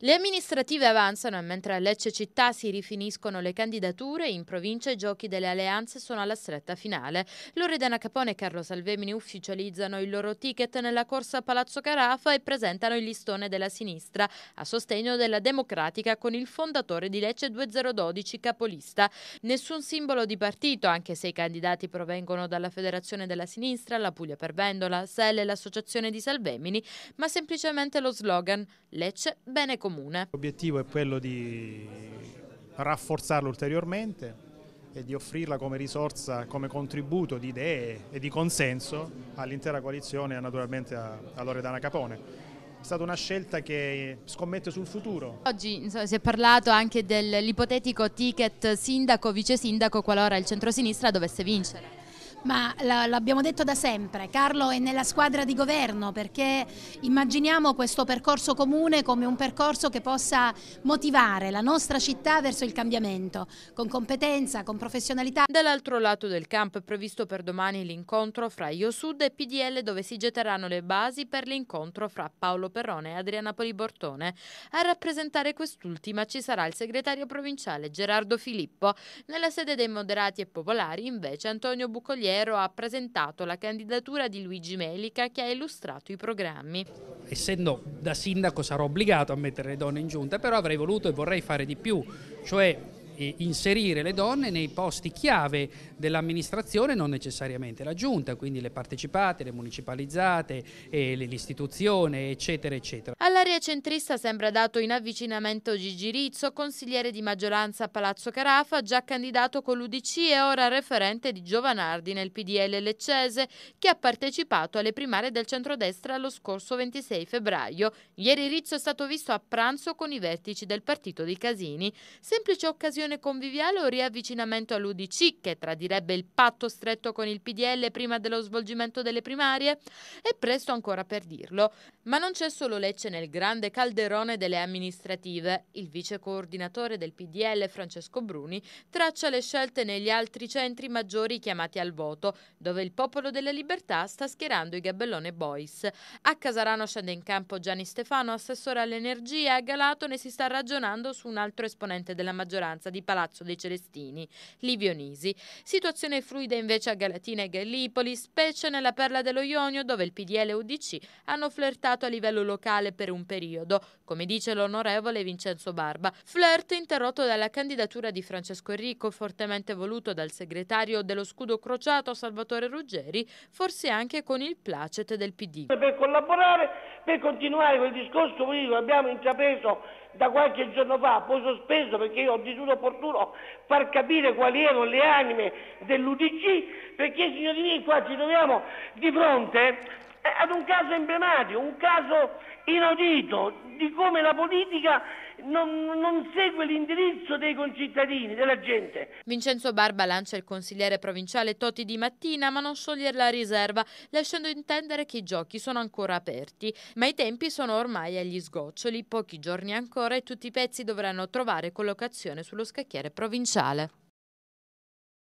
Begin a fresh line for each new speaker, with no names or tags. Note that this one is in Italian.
Le amministrative avanzano e mentre a Lecce città si rifiniscono le candidature, in provincia i giochi delle alleanze sono alla stretta finale. Loredana Capone e Carlo Salvemini ufficializzano il loro ticket nella corsa a Palazzo Carafa e presentano il listone della sinistra a sostegno della democratica con il fondatore di Lecce 2012 capolista. Nessun simbolo di partito, anche se i candidati provengono dalla Federazione della Sinistra, la Puglia per Vendola, Selle e l'Associazione di Salvemini, ma semplicemente lo slogan Lecce bene
con comune. L'obiettivo è quello di rafforzarlo ulteriormente e di offrirla come risorsa, come contributo di idee e di consenso all'intera coalizione e naturalmente a, Loredana Capone. È stata una scelta che scommette sul futuro.
Oggi insomma, si è parlato anche dell'ipotetico ticket sindaco-vice sindaco qualora il centrosinistra dovesse vincere ma l'abbiamo detto da sempre, Carlo è nella squadra di governo perché immaginiamo questo percorso comune come un percorso che possa motivare la nostra città verso il cambiamento, con competenza, con professionalità. Dall'altro lato del campo è previsto per domani l'incontro fra Io Sud e PDL dove si getteranno le basi per l'incontro fra Paolo Perrone e Adriana Polibortone. A rappresentare quest'ultima ci sarà il segretario provinciale Gerardo Filippo, nella sede dei moderati e popolari invece Antonio Bucoglieri Ministero ha presentato la candidatura di Luigi Melica che ha illustrato i programmi.
Essendo da sindaco sarò obbligato a mettere le donne in giunta, però avrei voluto e vorrei fare di più, cioè inserire le donne nei posti chiave dell'amministrazione, non necessariamente la giunta, quindi le partecipate, le municipalizzate, eh, l'istituzione, eccetera, eccetera.
All'area centrista sembra dato in avvicinamento Gigi Rizzo, consigliere di maggioranza a Palazzo Carafa, già candidato con l'Udc e ora referente di Giovanardi nel PDL leccese, che ha partecipato alle primarie del centrodestra lo scorso 26 febbraio. Ieri Rizzo è stato visto a pranzo con i vertici del partito di Casini. Semplice occasione unione conviviale o riavvicinamento all'UDC che tradirebbe il patto stretto con il PDL prima dello svolgimento delle primarie? È presto ancora per dirlo, ma non c'è solo Lecce nel grande calderone delle amministrative. Il vice coordinatore del PDL Francesco Bruni traccia le scelte negli altri centri maggiori chiamati al voto, dove il Popolo della Libertà sta schierando i Gabellone Boys. A Casarano scende in campo Gianni Stefano, assessore all'energia, a Galatone si sta ragionando su un altro esponente della maggioranza di di Palazzo dei Celestini, Livio Nisi. Situazione fluida invece a Galatina e Gallipoli, specie nella perla dello Ionio dove il PDL e UDC hanno flirtato a livello locale per un periodo, come dice l'onorevole Vincenzo Barba. Flirt interrotto dalla candidatura di Francesco Enrico, fortemente voluto dal segretario dello scudo crociato Salvatore Ruggeri, forse anche con il
placet del PD. Per collaborare, per continuare quel discorso abbiamo intrapreso da qualche giorno fa, poi sospeso perché io ho ritenuto opportuno far capire quali erano le anime dell'UDC, perché signori miei qua ci troviamo di fronte eh, ad un caso emblematico, un caso inaudito di come la politica non, non segue l'indirizzo dei concittadini, della gente. Vincenzo
Barba lancia il consigliere provinciale Toti di mattina, ma non sciogliere la riserva, lasciando intendere che i giochi sono ancora aperti, ma i tempi sono ormai agli sgoccioli, pochi giorni ancora e tutti i pezzi dovranno trovare collocazione sullo scacchiere provinciale.